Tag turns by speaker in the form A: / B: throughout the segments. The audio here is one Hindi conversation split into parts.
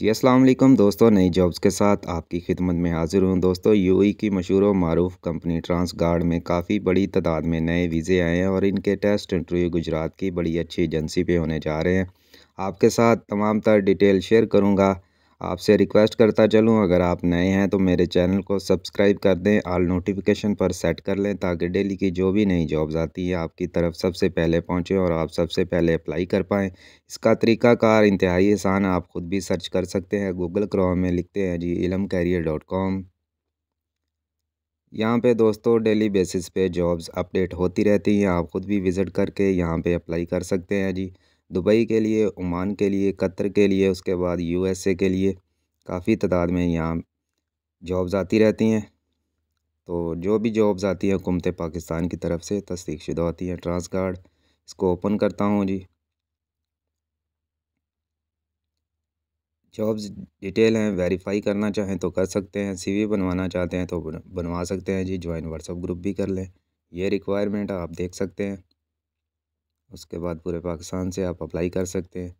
A: जी असल दोस्तों नई जॉब्स के साथ आपकी खिदमत में हाज़िर हूँ दोस्तों ई की मशहूर व मरूफ कंपनी ट्रांसगार्ड में काफ़ी बड़ी तादाद में नए वीज़े आए हैं और इनके टेस्ट इंटरव्यू गुजरात की बड़ी अच्छी एजेंसी पे होने जा रहे हैं आपके साथ तमाम तर डिटेल शेयर करूँगा आपसे रिक्वेस्ट करता चलूँ अगर आप नए हैं तो मेरे चैनल को सब्सक्राइब कर दें आल नोटिफिकेशन पर सेट कर लें ताकि डेली की जो भी नई जॉब्स आती है आपकी तरफ सबसे पहले पहुँचे और आप सबसे पहले अप्लाई कर पाएँ इसका तरीकाकार इंतहाई आसान आप ख़ुद भी सर्च कर सकते हैं गूगल क्रोम में लिखते हैं जी इलम कैरियर डॉट कॉम यहाँ पे दोस्तों डेली बेसिस पे जॉब्स अपडेट होती रहती हैं आप ख़ुद भी विज़िट करके यहाँ पे अप्लाई कर सकते हैं जी दुबई के लिए ओमान के लिए कतर के लिए उसके बाद यूएसए के लिए काफ़ी तादाद में यहाँ जॉब्स आती रहती हैं तो जो भी जॉब्स आती हैं हुकूमत पाकिस्तान की तरफ से तस्दीक शुदा होती हैं ट्रांस कार्ड इसको ओपन करता हूँ जी जॉब्स डिटेल हैं वेरीफाई करना चाहें तो कर सकते हैं सीवी बनवाना चाहते हैं तो बनवा सकते हैं जी ज्वाइन व्हाट्सअप ग्रुप भी कर लें ये रिक्वायरमेंट आप देख सकते हैं उसके बाद पूरे पाकिस्तान से आप अप्लाई कर सकते हैं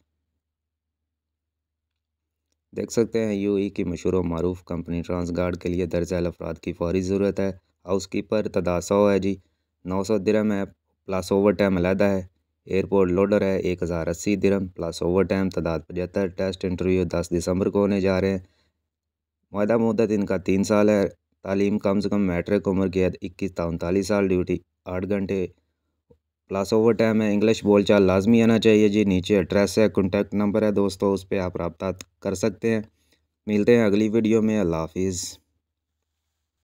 A: देख सकते हैं यू की मशहूर व मरूफ कंपनी ट्रांसगार्ड के लिए दर्जा अफराद की फौरी ज़रूरत है हाउस कीपर तदा सौ है जी नौ सौ दिरम है प्लस ओवर टाइम अलहदा है एयरपोर्ट लोडर है एक हज़ार अस्सी दिरम प्लस ओवर टाइम तदाद पचहत्तर टेस्ट इंटरव्यू दस दिसंबर को होने जा रहे हैं माहा मदत इनका तीन साल है तालीम कम से कम मैट्रिक उम्र की है इक्कीस ताउनतालीस साल ड्यूटी आठ घंटे क्लास ओवर टाइम है इंग्लिश बोलचाल लाजमी आना चाहिए जी नीचे एड्रेस है कॉन्टैक्ट नंबर है दोस्तों उस पर आप रबता कर सकते हैं मिलते हैं अगली वीडियो में अल्लाह हाफिज़